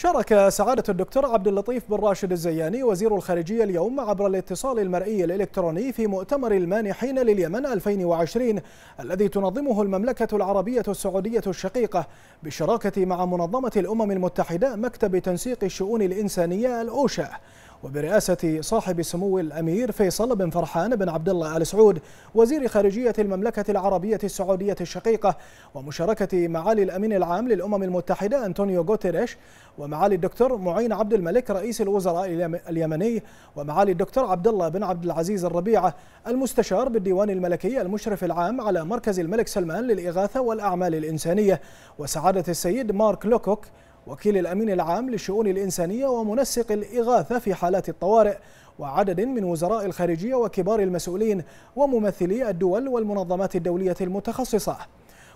شارك سعادة الدكتور عبد اللطيف بن راشد الزياني وزير الخارجية اليوم عبر الاتصال المرئي الإلكتروني في مؤتمر المانحين لليمن 2020 الذي تنظمه المملكة العربية السعودية الشقيقة بالشراكة مع منظمة الأمم المتحدة مكتب تنسيق الشؤون الإنسانية الأوشا وبرئاسة صاحب سمو الأمير فيصل بن فرحان بن عبد الله آل سعود وزير خارجية المملكة العربية السعودية الشقيقة ومشاركة معالي الأمين العام للأمم المتحدة أنطونيو غوتيريش ومعالي الدكتور معين عبد الملك رئيس الوزراء اليمني ومعالي الدكتور عبد الله بن عبد العزيز الربيعة المستشار بالديوان الملكي المشرف العام على مركز الملك سلمان للإغاثة والأعمال الإنسانية وسعادة السيد مارك لوكوك وكيل الأمين العام للشؤون الإنسانية ومنسق الإغاثة في حالات الطوارئ وعدد من وزراء الخارجية وكبار المسؤولين وممثلي الدول والمنظمات الدولية المتخصصة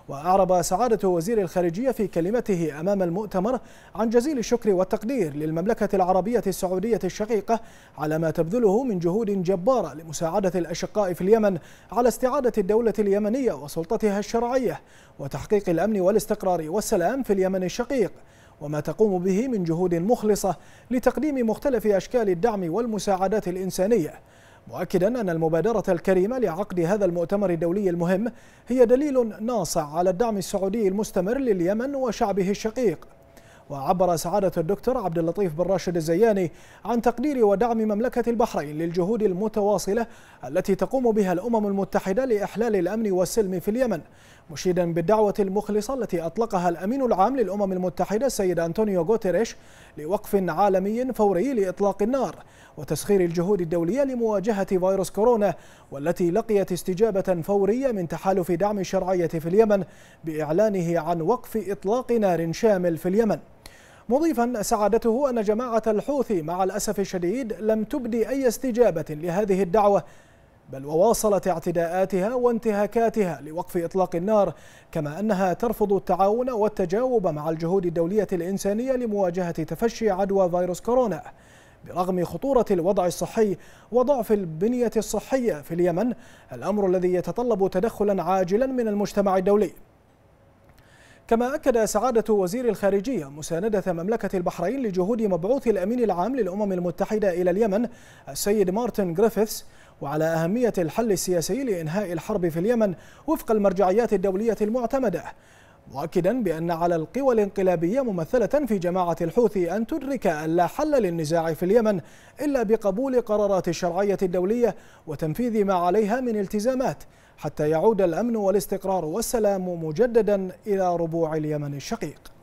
وأعرب سعادة وزير الخارجية في كلمته أمام المؤتمر عن جزيل الشكر والتقدير للمملكة العربية السعودية الشقيقة على ما تبذله من جهود جبارة لمساعدة الأشقاء في اليمن على استعادة الدولة اليمنية وسلطتها الشرعية وتحقيق الأمن والاستقرار والسلام في اليمن الشقيق وما تقوم به من جهود مخلصة لتقديم مختلف أشكال الدعم والمساعدات الإنسانية مؤكدا أن المبادرة الكريمة لعقد هذا المؤتمر الدولي المهم هي دليل ناصع على الدعم السعودي المستمر لليمن وشعبه الشقيق وعبر سعادة الدكتور عبد اللطيف بن راشد الزياني عن تقدير ودعم مملكة البحرين للجهود المتواصلة التي تقوم بها الأمم المتحدة لإحلال الأمن والسلم في اليمن مشيدا بالدعوة المخلصة التي أطلقها الأمين العام للأمم المتحدة السيد أنطونيو غوتيريش لوقف عالمي فوري لإطلاق النار وتسخير الجهود الدولية لمواجهة فيروس كورونا والتي لقيت استجابة فورية من تحالف دعم الشرعية في اليمن بإعلانه عن وقف إطلاق نار شامل في اليمن مضيفا سعادته أن جماعة الحوثي مع الأسف الشديد لم تبدي أي استجابة لهذه الدعوة بل وواصلت اعتداءاتها وانتهاكاتها لوقف إطلاق النار كما أنها ترفض التعاون والتجاوب مع الجهود الدولية الإنسانية لمواجهة تفشي عدوى فيروس كورونا برغم خطورة الوضع الصحي وضعف البنية الصحية في اليمن الأمر الذي يتطلب تدخلا عاجلا من المجتمع الدولي كما أكد سعادة وزير الخارجية مساندة مملكة البحرين لجهود مبعوث الأمين العام للأمم المتحدة إلى اليمن السيد مارتن جريفيثس وعلى أهمية الحل السياسي لإنهاء الحرب في اليمن وفق المرجعيات الدولية المعتمدة مؤكدا بأن على القوى الانقلابية ممثلة في جماعة الحوثي أن تدرك أن لا حل للنزاع في اليمن إلا بقبول قرارات الشرعية الدولية وتنفيذ ما عليها من التزامات حتى يعود الأمن والاستقرار والسلام مجددا إلى ربوع اليمن الشقيق